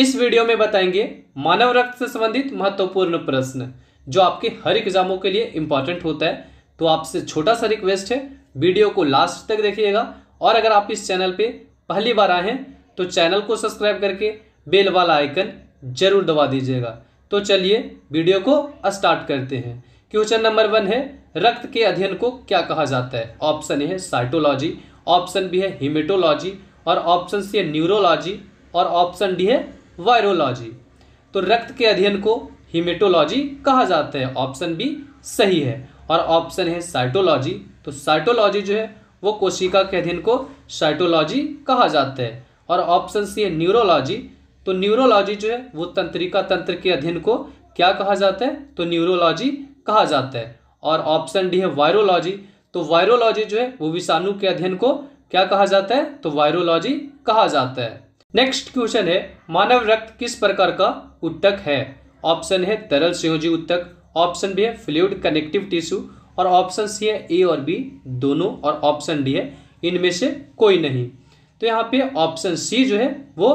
इस वीडियो में बताएंगे मानव रक्त से संबंधित महत्वपूर्ण प्रश्न जो आपके हर एग्जामों के लिए इंपॉर्टेंट होता है तो आपसे छोटा सा रिक्वेस्ट है वीडियो को लास्ट तक देखिएगा और अगर आप इस चैनल पे पहली बार आए हैं तो चैनल को सब्सक्राइब करके बेल वाला आइकन जरूर दबा दीजिएगा तो चलिए वीडियो को स्टार्ट करते हैं क्वेश्चन नंबर वन है रक्त के अध्ययन को क्या कहा जाता है ऑप्शन ए है साइटोलॉजी ऑप्शन बी है हिमेटोलॉजी और ऑप्शन सी है न्यूरोलॉजी और ऑप्शन डी है वायरोलॉजी तो रक्त के अध्ययन को हीमेटोलॉजी कहा जाता है ऑप्शन बी सही है और ऑप्शन है साइटोलॉजी तो साइटोलॉजी जो है वो कोशिका के अध्ययन को साइटोलॉजी कहा जाता है और ऑप्शन सी है न्यूरोलॉजी तो न्यूरोलॉजी जो है वो तंत्रिका तंत्र के अध्ययन को क्या कहा जाता है तो न्यूरोलॉजी कहा जाता है और ऑप्शन डी है वायरोलॉजी तो वायरोलॉजी जो है वो विषाणु के अध्ययन को क्या कहा जाता है तो वायरोलॉजी कहा जाता है नेक्स्ट क्वेश्चन है मानव रक्त किस प्रकार का उत्तक है ऑप्शन है तरल संयोजी उत्तक ऑप्शन बी है फ्लूड कनेक्टिव टिश्यू और ऑप्शन सी है ए और बी दोनों और ऑप्शन डी है इनमें से कोई नहीं तो यहाँ पे ऑप्शन सी जो है वो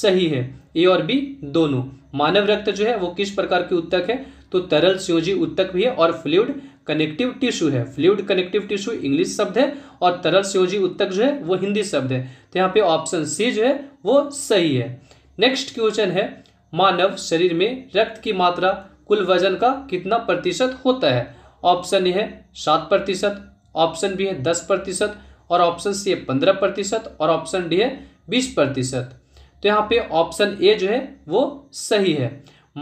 सही है ए और बी दोनों मानव रक्त जो है वो किस प्रकार की उत्तक है तो तरल संयोजी उत्तक भी है और फ्लूड कनेक्टिव टिश्यू है फ्लूड कनेक्टिव टिश्यू इंग्लिश शब्द है और तरल सियोजी उत्तक जो है वो हिंदी शब्द है तो यहाँ पे ऑप्शन सी जो है वो सही है नेक्स्ट क्वेश्चन है मानव शरीर में रक्त की मात्रा कुल वजन का कितना प्रतिशत होता है ऑप्शन ए है सात प्रतिशत ऑप्शन बी है दस प्रतिशत और ऑप्शन सी है पंद्रह प्रतिशत और ऑप्शन डी है बीस प्रतिशत तो यहाँ पे ऑप्शन ए जो है वो सही है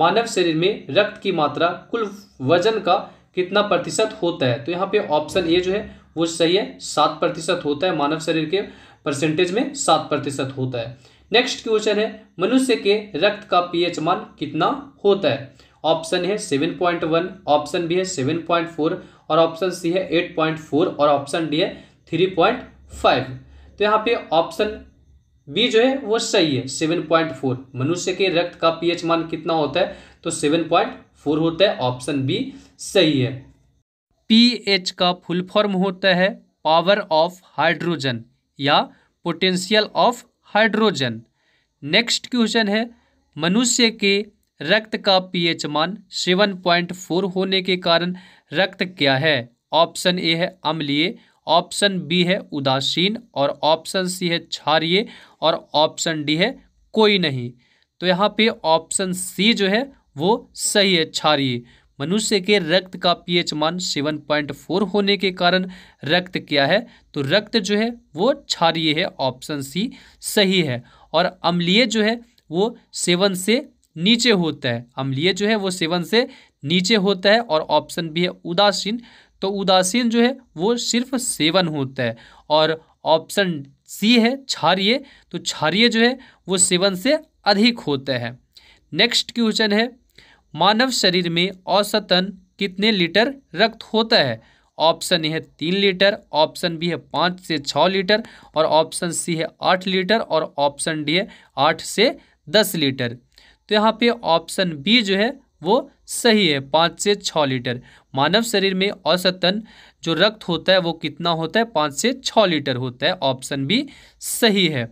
मानव शरीर में रक्त की मात्रा कुल वजन का कितना प्रतिशत होता है तो यहाँ पे ऑप्शन ए जो है वो सही है सात प्रतिशत होता है मानव शरीर के परसेंटेज में सात प्रतिशत होता है नेक्स्ट क्वेश्चन है मनुष्य के रक्त का पीएच मान कितना होता है ऑप्शन है seven point one option B है सेवन पॉइंट फोर और ऑप्शन सी है एट पॉइंट फोर और ऑप्शन डी है थ्री पॉइंट फाइव तो यहाँ पे ऑप्शन बी जो है वो सही है सेवन पॉइंट फोर मनुष्य के रक्त का पीएच मान कितना होता है तो सेवन पॉइंट फोर होता है ऑप्शन बी सही है पीएच का फुल फॉर्म होता है पावर ऑफ हाइड्रोजन या potential of hydrogen next question है मनुष्य के रक्त का पीएच मान सेवन पॉइंट फोर होने के कारण रक्त क्या है ऑप्शन ए है अम्लीय ऑप्शन बी है उदासीन और ऑप्शन सी है क्षारिय और ऑप्शन डी है कोई नहीं तो यहाँ पे ऑप्शन सी जो है वो सही है क्षारिय मनुष्य के रक्त का पीएच मान सेवन पॉइंट फोर होने के कारण रक्त क्या है तो रक्त जो है वो क्षारिय है ऑप्शन सी सही है और अम्लीय जो है वो सेवन से नीचे होता है अम्लीय जो है वो सेवन से नीचे होता है और ऑप्शन बी है उदासीन तो उदासीन जो है वो सिर्फ सेवन होता है और ऑप्शन सी है क्षारिय तो क्षारिय जो है वो सेवन से अधिक होता है नेक्स्ट क्वेश्चन है मानव शरीर में औसतन कितने लीटर रक्त होता है ऑप्शन ए है तीन लीटर ऑप्शन बी है पाँच से छः लीटर और ऑप्शन सी है आठ लीटर और ऑप्शन डी है आठ से दस लीटर तो यहाँ पे ऑप्शन बी जो है वो सही है पाँच से छः लीटर मानव शरीर में औसतन जो रक्त होता है वो कितना होता है पाँच से छः लीटर होता है ऑप्शन भी सही है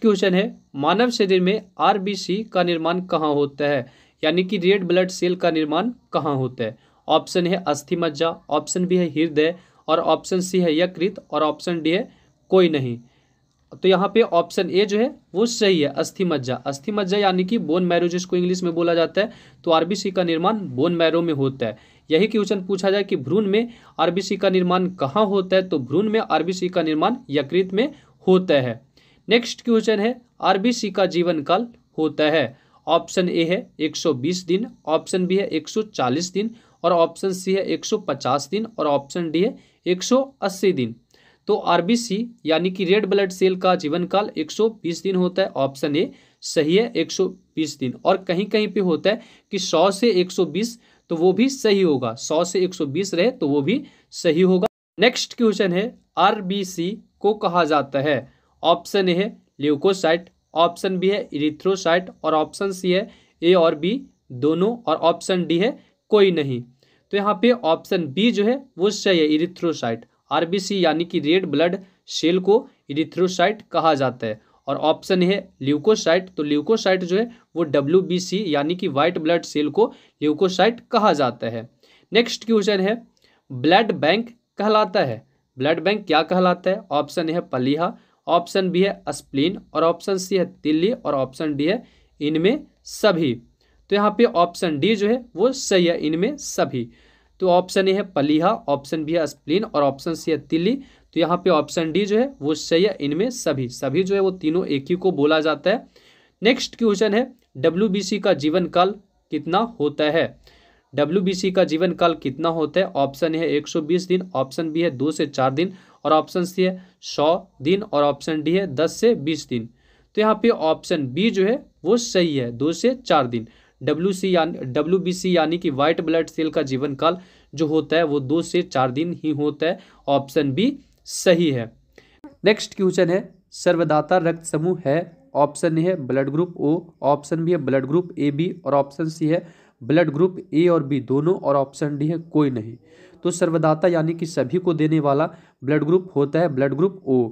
क्वेश्चन है मानव शरीर में आरबीसी का निर्माण कहाँ होता है यानी कि रेड ब्लड सेल का निर्माण कहाँ होता है ऑप्शन है अस्थि मज्जा ऑप्शन बी है हृदय और ऑप्शन सी है यकृत और ऑप्शन डी है कोई नहीं तो यहाँ पे ऑप्शन ए जो है वो सही है अस्थि मज्जा अस्थि मज्जा यानी कि बोन मैरो जिसको इंग्लिश में बोला जाता है तो आरबीसी का निर्माण बोन मैरो में होता है यही क्वेश्चन पूछा जाए कि भ्रूण में आरबीसी का निर्माण कहाँ होता है तो भ्रूण में आरबीसी का निर्माण यकृत में होता है नेक्स्ट क्वेश्चन है आरबीसी का जीवन काल होता है ऑप्शन ए है 120 दिन ऑप्शन बी है 140 दिन और ऑप्शन सी है 150 दिन और ऑप्शन डी है 180 दिन तो आरबीसी यानी कि रेड ब्लड सेल का जीवन काल 120 दिन होता है ऑप्शन ए सही है 120 दिन और कहीं कहीं पे होता है कि 100 से 120 तो वो भी सही होगा 100 से 120 रहे तो वो भी सही होगा नेक्स्ट क्वेश्चन है आरबीसी को कहा जाता है ऑप्शन ए है ल्यूकोसाइट ऑप्शन बी है इरिथ्रोसाइट और ऑप्शन सी है ए और बी दोनों और ऑप्शन डी है कोई नहीं तो यहाँ पे ऑप्शन बी जो है वो सही है इरिथ्रोसाइट आर यानी कि रेड ब्लड सेल को इरिथ्रोसाइट कहा जाता है और ऑप्शन है ल्यूकोसाइट तो ल्यूकोसाइट जो है वो डब्ल्यू यानी कि व्हाइट ब्लड सेल को ल्यूकोसाइट कहा जाता है नेक्स्ट क्वेश्चन है ब्लड बैंक कहलाता है ब्लड बैंक क्या कहलाता है ऑप्शन है पलिहा ऑप्शन बी है स्प्लीन और ऑप्शन सी है तिल्ली और ऑप्शन डी है इनमें सभी तो यहाँ पे ऑप्शन डी जो है वो सही है इनमें सभी तो ऑप्शन ए है पलीहा ऑप्शन बी है स्प्लिन और ऑप्शन सी है तिल्ली तो यहाँ पे ऑप्शन डी जो है वो सही है इनमें सभी सभी जो है वो तीनों एक ही को बोला जाता है नेक्स्ट क्वेश्चन है डब्ल्यू का जीवन काल कितना होता है डब्ल्यू का जीवन काल कितना होता है ऑप्शन ए है एक दिन ऑप्शन बी है दो से चार दिन और ऑप्शन सी है सौ दिन और ऑप्शन डी है दस से बीस दिन तो यहाँ पे ऑप्शन बी जो है वो सही है दो से चार दिन डब्ल्यू सी यानी डब्ल्यू बी सी यानी कि व्हाइट ब्लड सेल का जीवन काल जो होता है वो दो से चार दिन ही होता है ऑप्शन बी सही है नेक्स्ट क्वेश्चन है सर्वदाता रक्त समूह है ऑप्शन ए है blood group O option B है ब्लड ग्रुप ए बी और ऑप्शन सी है ब्लड ग्रुप ए और बी दोनों और ऑप्शन डी है कोई नहीं तो सर्वदाता यानी कि सभी को देने वाला ब्लड ग्रुप होता है ब्लड ग्रुप ओ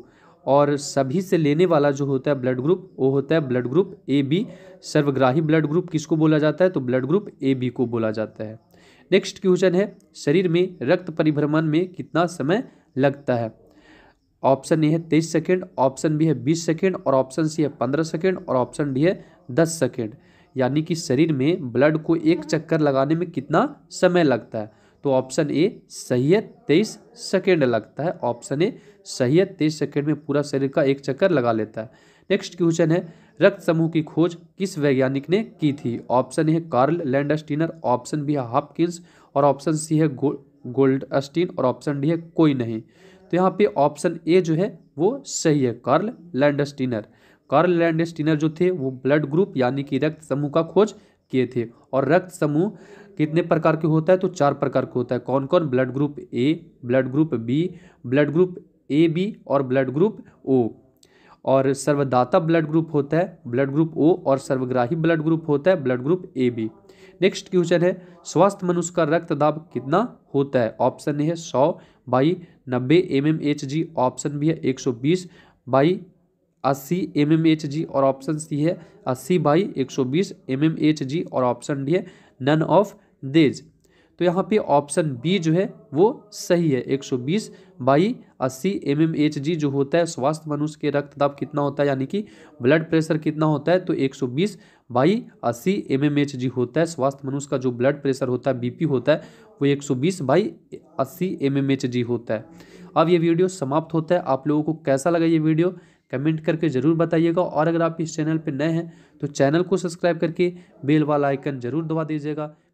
और सभी से लेने वाला जो होता है ब्लड ग्रुप वो होता है ब्लड ग्रुप ए बी सर्वग्राही ब्लड ग्रुप किसको बोला जाता है तो ब्लड ग्रुप ए बी को बोला जाता है नेक्स्ट क्वेश्चन है शरीर में रक्त परिभ्रमण में कितना समय लगता है ऑप्शन ए है तेईस सेकेंड ऑप्शन बी है बीस सेकेंड और ऑप्शन सी है पंद्रह सेकेंड और ऑप्शन डी है दस सेकेंड यानी कि शरीर में ब्लड को एक चक्कर लगाने में कितना समय लगता है तो ऑप्शन ए सही है तेईस सेकेंड लगता है ऑप्शन ए सही है तेईस सेकेंड में पूरा शरीर का एक चक्कर लगा लेता है नेक्स्ट क्वेश्चन है रक्त समूह की खोज किस वैज्ञानिक ने की थी ऑप्शन ए है कार्ल लैंडस्टीनर ऑप्शन बी है हॉपकिंस और ऑप्शन सी है गो, गोल्ड अस्टीन और ऑप्शन डी है कोई नहीं तो यहाँ पे ऑप्शन ए जो है वो सही है कार्ल लैंडस्टीनर कार्ल लैंडस्टीनर जो थे वो ब्लड ग्रुप यानी कि रक्त समूह का खोज किए थे और रक्त समूह कितने प्रकार के होता है तो चार प्रकार के होता है कौन कौन blood group A blood group B blood group A B और ब्लड ग्रुप ओ और सर्वदाता ब्लड ग्रुप होता है ब्लड ग्रुप ओ और सर्वग्राही ब्लड ग्रुप होता है blood group A B next question है स्वस्थ मनुष्य का रक्त दाब कितना होता है ऑप्शन ए है सौ बाई नब्बे M M H G option B है एक सौ बीस बाई अस्सी एम एम एच जी और ऑप्शन सी है अस्सी बाई एक सौ बीस एम एम एच जी और ऑप्शन डी है नन ऑफ देज तो यहाँ पे ऑप्शन बी जो है वो सही है 120 सौ बीस बाई अस्सी एम एम एच जी जो होता है स्वास्थ्य मनुष्य के रक्त दाब कितना होता है यानी कि ब्लड प्रेशर कितना होता है तो 120 सौ बीस बाई अस्सी एम एम एच जी होता है स्वास्थ्य मनुष्य का जो ब्लड प्रेशर होता है बीपी होता है वो 120 सौ बीस बाई अस्सी एम एम एच जी होता है अब ये वीडियो समाप्त होता है आप लोगों को कैसा लगा ये वीडियो कमेंट करके ज़रूर बताइएगा और अगर आप इस चैनल पर नए हैं तो चैनल को सब्सक्राइब करके बेल वाला आइकन ज़रूर दबा दीजिएगा